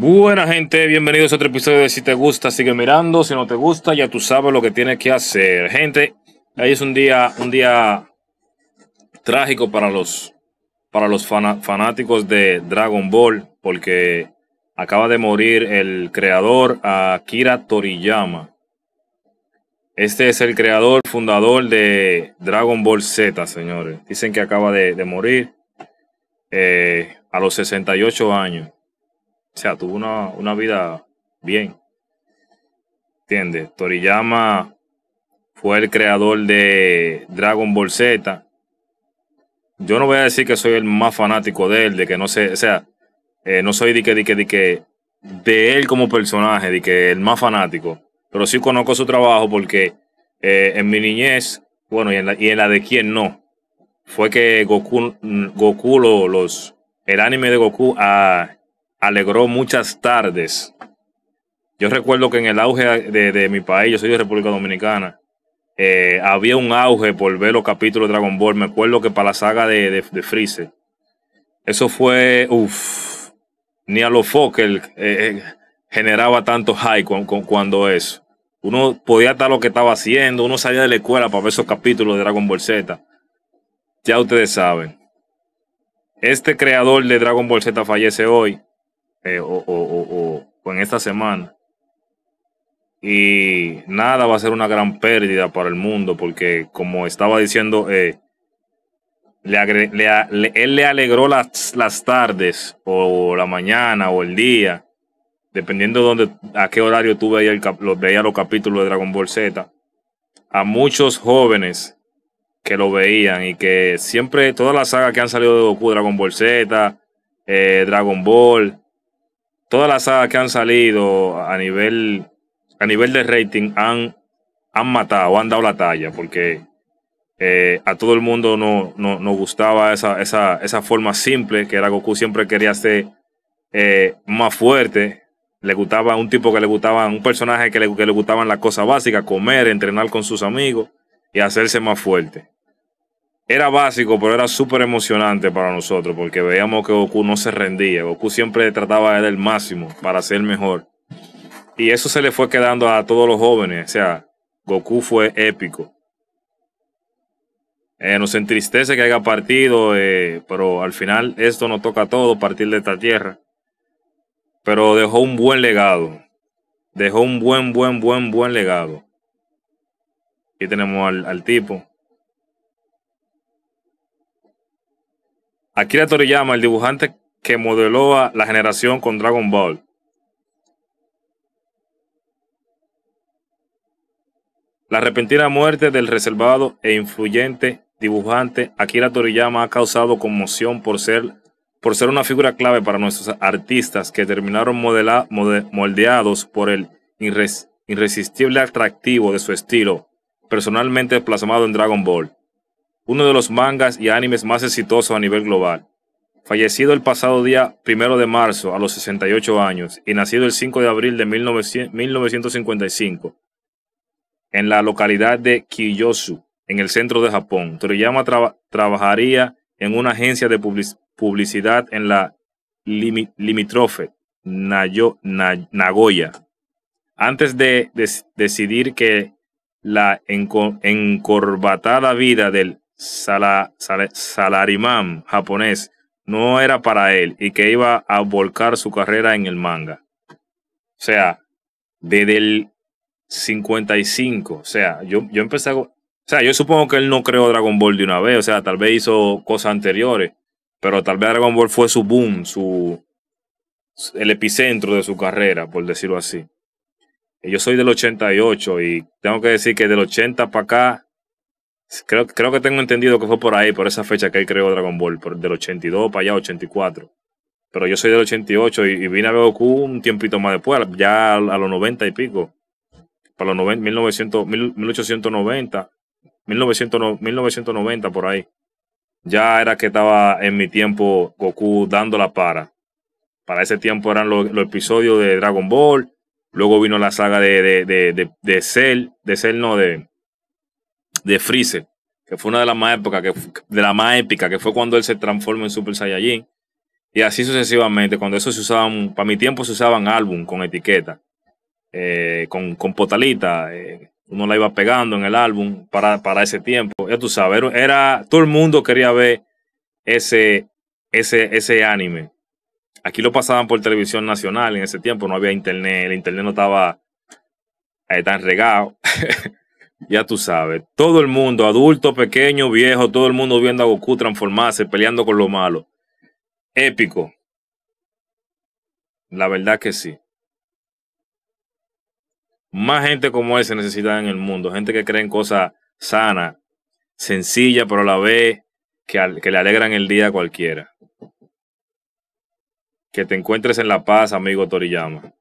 Buena gente, bienvenidos a otro episodio de Si te gusta, sigue mirando. Si no te gusta, ya tú sabes lo que tienes que hacer. Gente, ahí es un día, un día trágico para los, para los fanáticos de Dragon Ball, porque acaba de morir el creador Akira Toriyama. Este es el creador, fundador de Dragon Ball Z, señores. Dicen que acaba de, morir eh, a los 68 años. O sea, tuvo una, vida bien. ¿Entiendes? Toriyama fue el creador de Dragon Ball Z. Yo no voy a decir que soy el más fanático de él, de que no sé, o sea, eh, no soy de que, de que, de que, de él como personaje, de que el más fanático, pero sí conozco su trabajo porque eh, en mi niñez, bueno, y en la, y en la de quien no, fue que Goku, mm, Goku los, el anime de Goku a ah, alegró muchas tardes. Yo recuerdo que en el auge de, mi país, yo soy de República Dominicana, eh, había un auge por ver los capítulos de Dragon Ball. Me acuerdo que para la saga de, de, Freezer, eso fue, uff, ni a los Fokker eh, eh, generaba tanto high cuando eso. Uno podía estar lo que estaba haciendo, uno salía de la escuela para ver esos capítulos de Dragon Ball Z. Ya ustedes saben. Este creador de Dragon Ball Z fallece hoy. Eh, o, en esta semana. Y nada va a ser una gran pérdida para el mundo porque, como estaba diciendo, eh, él le alegró las, las tardes o la mañana o el día, dependiendo a qué horario tú veías, veía los capítulos de Dragon Ball Z, a muchos jóvenes que lo veían y que siempre, todas las sagas que han salido de Goku, Dragon Ball Z, eh, Dragon Ball, todas las sagas que han salido a nivel, a nivel de rating han, han matado, han dado la talla, porque eh, a todo el mundo nos no, gustaba esa, esa, esa, forma simple que era Goku siempre quería ser eh, más fuerte. Le gustaba un tipo que le gustaba, un personaje que le, que le gustaban las cosas básicas, comer, entrenar con sus amigos y hacerse más fuerte era básico, pero era súper emocionante para nosotros porque veíamos que Goku no se rendía. Goku siempre trataba de dar el máximo para ser mejor. Y eso se le fue quedando a todos los jóvenes. O sea, Goku fue épico. Eh, nos entristece que haya partido, eh, pero al final esto nos toca a partir de esta tierra. Pero dejó un buen legado. Dejó un buen, buen, buen, buen legado. Aquí tenemos al tipo. Akira Toriyama, el dibujante que modeló a la generación con Dragon Ball. La repentina muerte del reservado e influyente dibujante Akira Toriyama ha causado conmoción por ser, por ser una figura clave para nuestros artistas que terminaron modelados moldeados por el irresistible atractivo de su estilo, personalmente plasmado en Dragon Ball uno de los mangas y animes más exitosos a nivel global. Fallecido el pasado día 1 de marzo a los 68 años y nacido el 5 de abril de 1955 en la localidad de Kiyosu, en el centro de Japón, Toriyama trabajaría en una agencia de publicidad en la limítrofe, limitrofe Nagoya. Antes de decidir que la encorbatada vida del Sala, Salarimán japonés no era para él y que iba a volcar su carrera en el manga. O sea, desde el 55, o sea, yo, yo empecé O sea, yo supongo que él no creó Dragon Ball de una vez, o sea, tal vez hizo cosas anteriores, pero tal vez Dragon Ball fue su boom, su el epicentro de su carrera, por decirlo así. Yo soy del 88 y tengo que decir que del 80 para acá Creo, creo que tengo entendido que fue por ahí, por esa fecha que él creó Dragon Ball, por, del 82 para allá, 84. Pero yo soy del 88 y, vine a ver Goku un tiempito más después, ya a, los 90 y pico. Para los 90, 1900, 1890, 1900, 1990 por ahí. Ya era que estaba en mi tiempo Goku dando la para. Para ese tiempo eran los, episodios de Dragon Ball. Luego vino la saga de, de, de, de Cell, de Cell no, de, de Freezer, que fue una de las más épocas, que, de la más épica, que fue cuando él se transformó en Super Saiyajin. Y así sucesivamente, cuando eso se usaba para mi tiempo se usaban álbum con etiqueta, eh, con, con, potalita, eh, uno la iba pegando en el álbum para, ese tiempo. Ya tú sabes, era, todo el mundo quería ver ese, ese, ese anime. Aquí lo pasaban por televisión nacional en ese tiempo, no había internet, el internet no estaba eh, tan regado. Ya tú sabes, todo el mundo, adulto, pequeño, viejo, todo el mundo viendo a Goku transformarse, peleando con lo malo. Épico. La verdad que sí. Más gente como él se necesita en el mundo. Gente que cree en cosas sanas, sencillas, pero a la vez que, que le alegran el día a cualquiera. Que te encuentres en la paz, amigo Toriyama.